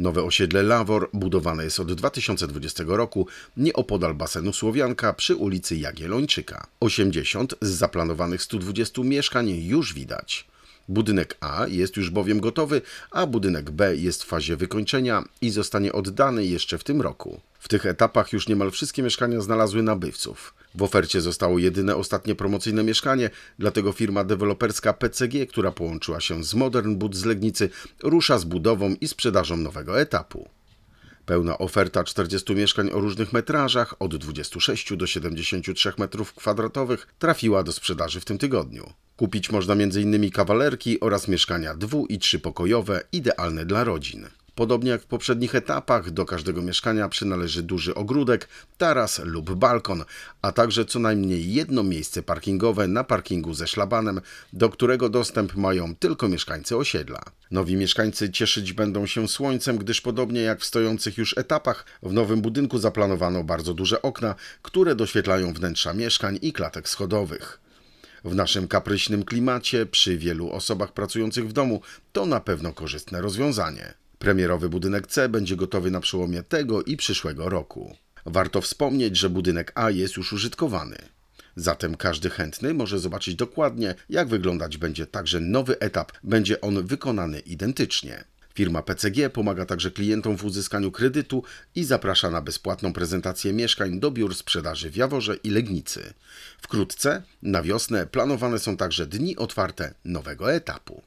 Nowe osiedle Lawor budowane jest od 2020 roku nieopodal basenu Słowianka przy ulicy Jagiellończyka. 80 z zaplanowanych 120 mieszkań już widać. Budynek A jest już bowiem gotowy, a budynek B jest w fazie wykończenia i zostanie oddany jeszcze w tym roku. W tych etapach już niemal wszystkie mieszkania znalazły nabywców. W ofercie zostało jedyne ostatnie promocyjne mieszkanie, dlatego firma deweloperska PCG, która połączyła się z Modern Bud z Legnicy, rusza z budową i sprzedażą nowego etapu. Pełna oferta 40 mieszkań o różnych metrażach, od 26 do 73 m2, trafiła do sprzedaży w tym tygodniu. Kupić można m.in. kawalerki oraz mieszkania dwu- i trzypokojowe, idealne dla rodzin. Podobnie jak w poprzednich etapach, do każdego mieszkania przynależy duży ogródek, taras lub balkon, a także co najmniej jedno miejsce parkingowe na parkingu ze szlabanem, do którego dostęp mają tylko mieszkańcy osiedla. Nowi mieszkańcy cieszyć będą się słońcem, gdyż podobnie jak w stojących już etapach, w nowym budynku zaplanowano bardzo duże okna, które doświetlają wnętrza mieszkań i klatek schodowych. W naszym kapryśnym klimacie, przy wielu osobach pracujących w domu, to na pewno korzystne rozwiązanie. Premierowy budynek C będzie gotowy na przełomie tego i przyszłego roku. Warto wspomnieć, że budynek A jest już użytkowany. Zatem każdy chętny może zobaczyć dokładnie, jak wyglądać będzie także nowy etap. Będzie on wykonany identycznie. Firma PCG pomaga także klientom w uzyskaniu kredytu i zaprasza na bezpłatną prezentację mieszkań do biur sprzedaży w Jaworze i Legnicy. Wkrótce, na wiosnę, planowane są także dni otwarte nowego etapu.